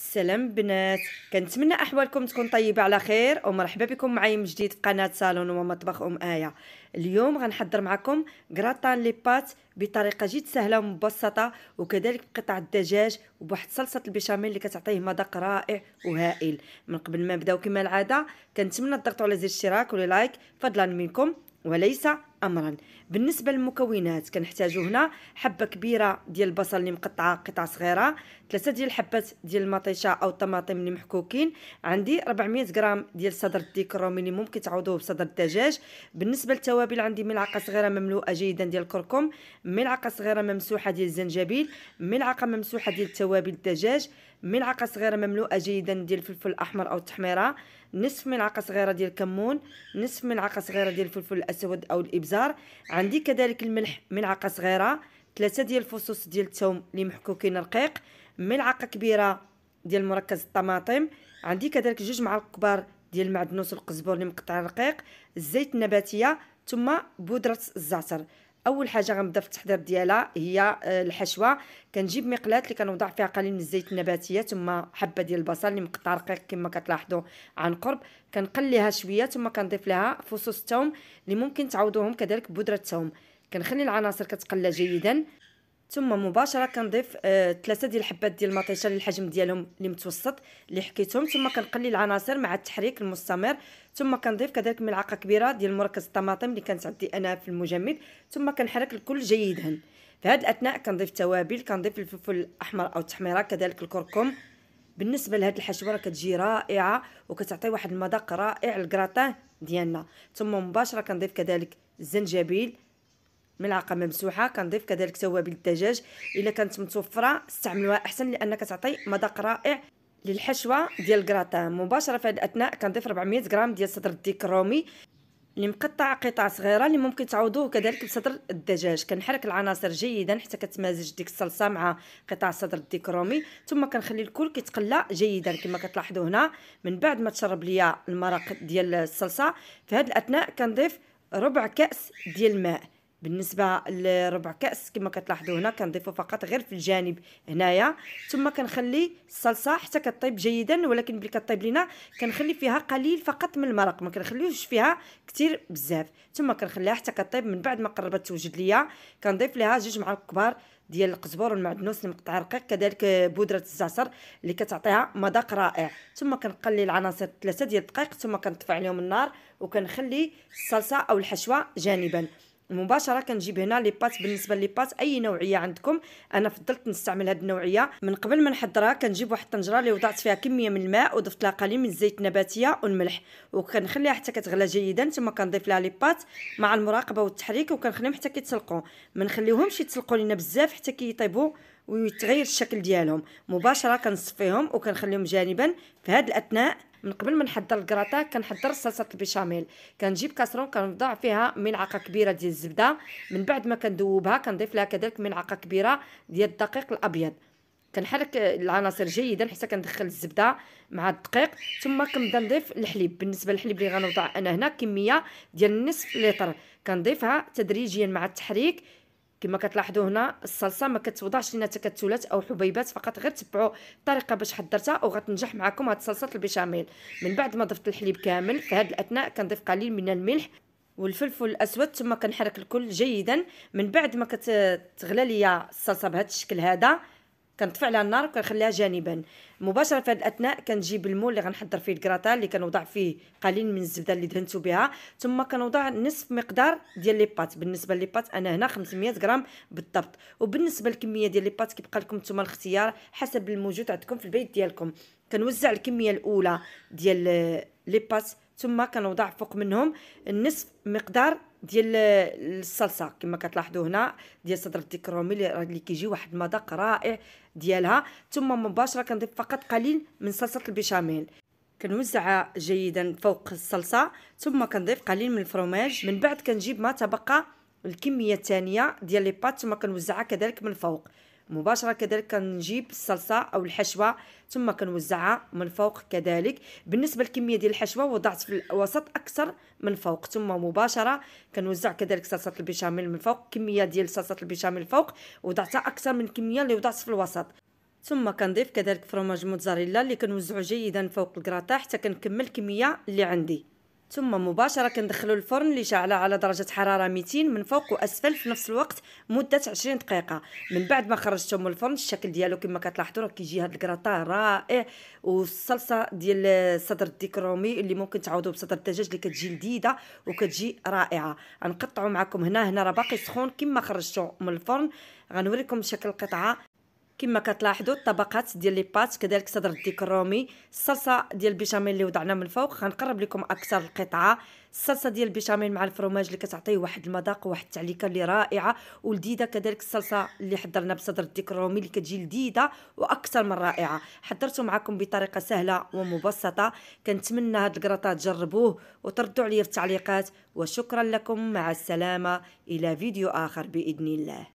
السلام بنات كنتمنى احوالكم تكون طيبه على خير ومرحبا بكم معايا من جديد في قناه صالون ومطبخ ام ايه اليوم غنحضر معكم غراتان لي بات بطريقه جد سهله ومبسطه وكذلك بقطع الدجاج وبواحد صلصه البشاميل اللي كتعطيه مذاق رائع وهائل من قبل ما نبداو كما العاده كنتمنى تضغطوا على زر الاشتراك واللايك فضلا منكم وليس امرا بالنسبه للمكونات كنحتاجو هنا حبه كبيره ديال البصل اللي مقطعه قطع صغيره ثلاثه ديال الحبات ديال المطيشه او الطماطم اللي محكوكين عندي 400 غرام ديال صدر الديك الرومي اللي ممكن تعوضوه بصدر الدجاج بالنسبه للتوابل عندي ملعقه صغيره مملوءه جيدا ديال الكركم ملعقه صغيره ممسوحه ديال الزنجبيل ملعقه ممسوحه ديال توابل الدجاج ملعقه صغيره مملوءه جيدا ديال الفلفل الاحمر او التحميره نصف ملعقه صغيره ديال الكمون نصف ملعقه صغيره ديال الفلفل الاسود او الابز الابزار عندي كذلك الملح ملعقة صغيرة ثلاثة ديال الفصوص ديال الثوم اللي محكوكين رقيق ملعقة كبيرة ديال مركز الطماطم عندي كذلك جوج معالق كبار ديال المعدنوس القزبر اللي مقطع رقيق الزيت النباتية ثم بودرة الزعتر اول حاجه غنبدا في التحضير ديالها هي آه، الحشوه كنجيب مقلاه اللي كنوضع فيها قليل من الزيت النباتيه ثم حبه ديال البصل اللي مقطع رقيق كما كتلاحظوا عن قرب كنقليها شويه ثم كنضيف لها فصوص الثوم اللي ممكن تعوضوهم كذلك بودره الثوم كنخلي العناصر كتقلى جيدا ثم مباشره كنضيف آه، ثلاثه ديال الحبات ديال المطيشه اللي الحجم ديالهم اللي متوسط اللي حكيتهم ثم كنقلي العناصر مع التحريك المستمر ثم كنضيف كذلك ملعقه كبيره ديال مركز الطماطم اللي كانت عندي انا في المجمد ثم كنحرك الكل جيدا في هذه الاثناء كنضيف توابل كنضيف الفلفل الاحمر او التحميره كذلك الكركم بالنسبه لهاد الحشوه راه كتجي رائعه وكتعطي واحد المذاق رائع للكراتان ديالنا ثم مباشره كنضيف كذلك الزنجبيل ملعقه ممسوحه كنضيف كذلك توابل الدجاج الا كانت متوفره استعملوها احسن لان كتعطي مذاق رائع للحشوه ديال الكراتان مباشره في هذه الاثناء كنضيف 400 غرام ديال صدر الديك الرومي اللي مقطع قطع صغيره اللي ممكن تعوضوه كذلك بصدر الدجاج كنحرك العناصر جيدا حتى كتمازج ديك الصلصه مع قطع صدر الديك الرومي ثم كنخلي الكل كيتقلى جيدا كما كتلاحظوا هنا من بعد ما تشرب ليا المرق ديال الصلصه في هذه الاثناء كنضيف ربع كاس ديال الماء بالنسبه لربع كاس كما كتلاحظوا هنا كنضيفو فقط غير في الجانب هنايا ثم كنخلي الصلصه حتى كطيب جيدا ولكن ملي كطيب لينا كنخلي فيها قليل فقط من المرق ما كنخليوش فيها كثير بزاف ثم كنخليها حتى كطيب من بعد ما قربت توجد ليا كنضيف لها جوج معالق كبار ديال القزبر والمعدنوس المقطع رقيق كذلك بودره الزعتر اللي كتعطيها مذاق رائع ثم كنقلي العناصر ثلاثه ديال الدقيق ثم كنطفي عليهم النار وكنخلي الصلصه او الحشوه جانبا مباشره كنجيب هنا لي بات بالنسبه لي بات اي نوعيه عندكم انا فضلت نستعمل هذه النوعيه من قبل ما نحضرها كنجيب واحد الطنجره اللي وضعت فيها كميه من الماء وضفت لها قليل من الزيت النباتيه والملح وكنخليها حتى كتغلى جيدا ثم كنضيف لها لي بات مع المراقبه والتحريك وكنخليهم حتى كيتسلقوا ما نخليوهمش يتسلقوا لينا بزاف حتى كيطيبوا ويتغير الشكل ديالهم مباشره كنصفيهم وكنخليهم جانبا في هاد الاثناء من قبل ما نحضر الكراطا كنحضر صلصه البيشاميل كنجيب كاسرون كنوضع فيها ملعقه كبيره ديال الزبده من بعد ما كندوبها كنضيف لها كذلك ملعقه كبيره ديال الدقيق الابيض كنحرك العناصر جيدا حتى كندخل الزبده مع الدقيق ثم كنبدا نضيف الحليب بالنسبه للحليب اللي غنوضع انا هنا كميه ديال نصف لتر كنضيفها تدريجيا مع التحريك كما كتلاحظوا هنا الصلصه ما كتوضعش لينا تكتلات او حبيبات فقط غير تبعوا الطريقه باش حضرتها وغتنجح معكم هاد صلصه البيشاميل من بعد ما ضفت الحليب كامل في هاد الاثناء كنضيف قليل من الملح والفلفل الاسود ثم كنحرك الكل جيدا من بعد ما كتغلى ليا الصلصه بهذا الشكل هذا كنطفي عليها النار وكنخليها جانبا مباشره في هذه الاثناء كنجيب المول اللي غنحضر فيه الكراتان اللي كنوضع فيه قليل من الزبده اللي دهنتو بها ثم كنوضع نصف مقدار ديال لي بات بالنسبه لي بات انا هنا 500 غرام بالضبط وبالنسبه للكميه ديال لي بات كيبقى لكم نتوما الاختيار حسب الموجود عندكم في البيت ديالكم كنوزع الكميه الاولى ديال لي بات ثم كنوضع فوق منهم نصف مقدار ديال الصلصه كما كتلاحظوا هنا ديال صدر الديك الرومي اللي كيجي واحد المذاق رائع ديالها ثم مباشره كنضيف فقط قليل من صلصه البيشاميل كنوزع جيدا فوق الصلصه ثم كنضيف قليل من الفرماج من بعد كنجيب ما تبقى الكميه الثانيه ديال لي بات ثم كنوزعها كذلك من فوق مباشره كذلك كنجيب الصلصه او الحشوه ثم كنوزعها من فوق كذلك بالنسبه للكميه ديال الحشوه وضعت في الوسط اكثر من فوق ثم مباشره كنوزع كذلك صلصه البيشاميل من فوق كميه ديال صلصه البيشاميل فوق وضعتها اكثر من الكميه اللي وضعت في الوسط ثم كنضيف كذلك فرماج موتزاريلا اللي كنوزعو جيدا فوق الكراتا حتى كنكمل الكميه اللي عندي ثم مباشره كندخلو الفرن اللي شعله على درجه حراره 200 من فوق واسفل في نفس الوقت مده 20 دقيقه من بعد ما خرجته من الفرن الشكل ديالو كما كتلاحظوا راه كيجي هذا الكراطا رائع والصلصه ديال صدر الديك الرومي اللي ممكن تعوضو بصدر الدجاج اللي كتجي لذيذه وكتجي رائعه غنقطعوا معكم هنا هنا راه باقي سخون كما خرجته من الفرن غنوريكم شكل القطعه كما كتلاحظوا الطبقات ديال لي بات كذلك صدر الديك الرومي الصلصه ديال البيشاميل اللي وضعنا من الفوق غنقرب لكم اكثر القطعه الصلصه ديال البيشاميل مع الفرماج اللي كتعطيه واحد المذاق وواحد التعليكه اللي رائعه ولذيذه كذلك الصلصه اللي حضرنا بصدر الديك الرومي اللي كتجي لذيذه واكثر من رائعه حضرته معكم بطريقه سهله ومبسطه كنتمنى هاد الكراطه تجربوه وتردوا عليا في التعليقات وشكرا لكم مع السلامه الى فيديو اخر باذن الله